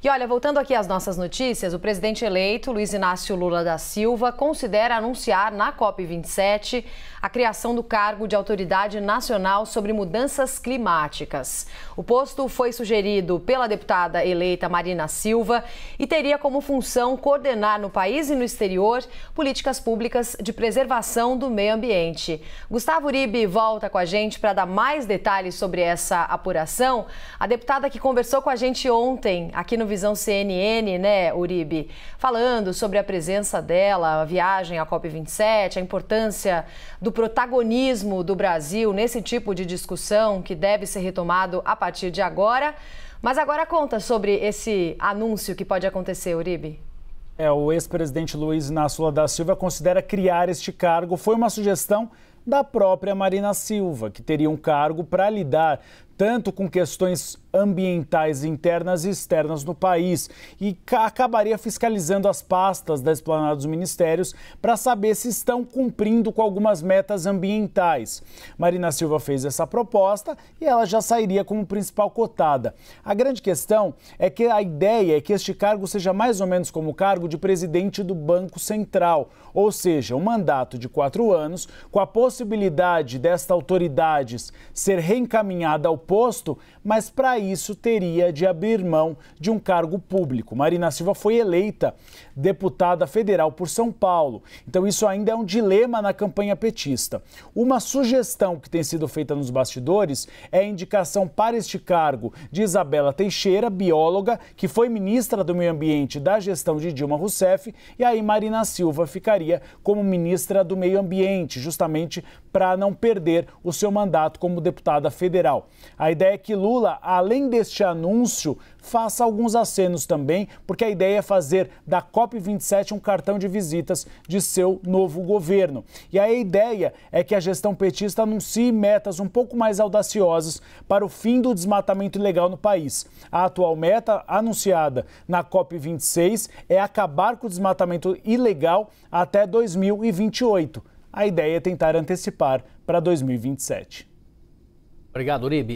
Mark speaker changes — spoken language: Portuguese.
Speaker 1: E olha, voltando aqui às nossas notícias, o presidente eleito Luiz Inácio Lula da Silva considera anunciar na COP27 a criação do cargo de autoridade nacional sobre mudanças climáticas. O posto foi sugerido pela deputada eleita Marina Silva e teria como função coordenar no país e no exterior políticas públicas de preservação do meio ambiente. Gustavo Uribe volta com a gente para dar mais detalhes sobre essa apuração. A deputada que conversou com a gente ontem aqui no Visão CNN, né, Uribe, falando sobre a presença dela, a viagem à COP27, a importância do protagonismo do Brasil nesse tipo de discussão que deve ser retomado a partir de agora. Mas agora conta sobre esse anúncio que pode acontecer, Uribe.
Speaker 2: É, o ex-presidente Luiz Inácio Lula da Silva considera criar este cargo. Foi uma sugestão da própria Marina Silva, que teria um cargo para lidar tanto com questões ambientais internas e externas no país e acabaria fiscalizando as pastas da esplanada dos ministérios para saber se estão cumprindo com algumas metas ambientais. Marina Silva fez essa proposta e ela já sairia como principal cotada. A grande questão é que a ideia é que este cargo seja mais ou menos como o cargo de presidente do Banco Central, ou seja, um mandato de quatro anos, com a possibilidade desta autoridade ser reencaminhada ao posto, mas para isso teria de abrir mão de um cargo público. Marina Silva foi eleita deputada federal por São Paulo, então isso ainda é um dilema na campanha petista. Uma sugestão que tem sido feita nos bastidores é a indicação para este cargo de Isabela Teixeira, bióloga, que foi ministra do Meio Ambiente da gestão de Dilma Rousseff, e aí Marina Silva ficaria como ministra do Meio Ambiente, justamente para não perder o seu mandato como deputada federal. A ideia é que Lula, além deste anúncio, faça alguns acenos também, porque a ideia é fazer da COP27 um cartão de visitas de seu novo governo. E a ideia é que a gestão petista anuncie metas um pouco mais audaciosas para o fim do desmatamento ilegal no país. A atual meta, anunciada na COP26, é acabar com o desmatamento ilegal até 2028. A ideia é tentar antecipar para 2027. Obrigado, Uribe.